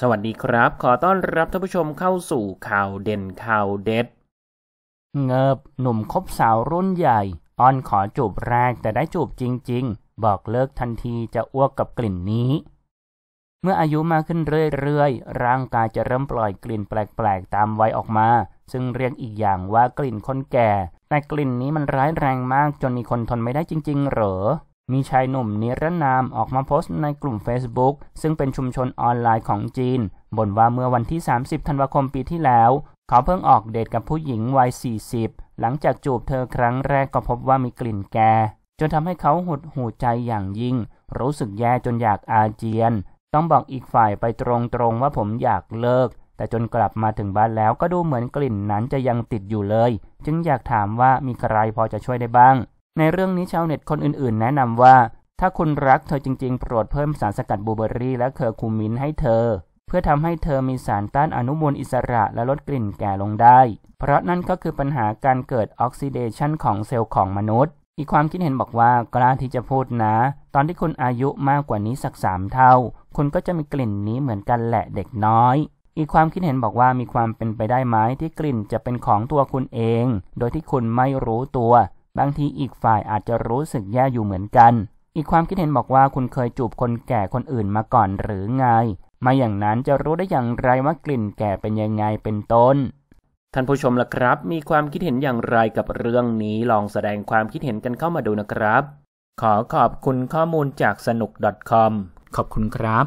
สวัสดีครับ ขอต้อนรับท่านผู้ชมเข้าสู่ข่าวเด่นข่าวเด็ด เงิบหนุ่มคบสาวรุ่นใหญ่ อ้อนขอจูบแรกแต่ได้จูบจริง ๆ บอกเลิกทันทีจะอ้วกกับกลิ่นนี้ เมื่ออายุมากขึ้นเรื่อยๆ ร่างกายจะเริ่มปล่อยกลิ่นแปลก ๆ ตามวัยออกมา ซึ่งเรียกอีกอย่างว่ากลิ่นคนแก่ แต่ กลิ่นนี้มันร้ายแรงมาก จนมีคนทนไม่ได้จริง ๆ เหรอมีชายหนุ่มนิรนามออกมาโพสต์ในกลุ่ม Facebook ซึ่งเป็นชุมชนออนไลน์ของจีนบ่นว่าเมื่อวันที่ 30 ธันวาคมปีที่แล้ว เขาเพิ่งออกเดทกับผู้หญิงวัย 40 หลังจากจูบเธอครั้งแรกก็พบว่ามีกลิ่นแก จนทำให้เขาหดหูใจอย่างยิ่ง รู้สึกแย่จนอยากอาเจียน ต้องบอกอีกฝ่ายไปตรงๆว่าผมอยากเลิก แต่จนกลับมาถึงบ้านแล้วก็ดูเหมือนกลิ่นนั้นจะยังติดอยู่เลย จึงอยากถามว่ามีใครพอจะช่วยได้บ้างในเรื่องนี้ชาวเน็ตคนอื่นๆแนะนำว่า ถ้าคุณรักเธอจริงๆโปรดเพิ่มสารสกัดบลูเบอร์รี่และเคอร์คูมินให้เธอ เพื่อทำให้เธอมีสารต้านอนุมูลอิสระและลดกลิ่นแก่ลงได้ เพราะนั่นก็คือปัญหาการเกิดออกซิเดชันของเซลล์ของมนุษย์ อีกความคิดเห็นบอกว่ากล้าที่จะพูดนะ ตอนที่คุณอายุมากกว่านี้สักสามเท่า คุณก็จะมีกลิ่นนี้เหมือนกันแหละเด็กน้อย อีกความคิดเห็นบอกว่ามีความเป็นไปได้ไหมที่กลิ่นจะเป็นของตัวคุณเอง โดยที่คุณไม่รู้ตัวบางทีอีกฝ่ายอาจจะรู้สึกแย่อยู่เหมือนกัน อีกความคิดเห็นบอกว่าคุณเคยจูบคนแก่คนอื่นมาก่อนหรือไง มาอย่างนั้นจะรู้ได้อย่างไรว่ากลิ่นแก่เป็นยังไงเป็นต้น ท่านผู้ชมล่ะครับ มีความคิดเห็นอย่างไรกับเรื่องนี้ลองแสดงความคิดเห็นกันเข้ามาดูนะครับ ขอขอบคุณข้อมูลจากสนุก .com ขอบคุณครับ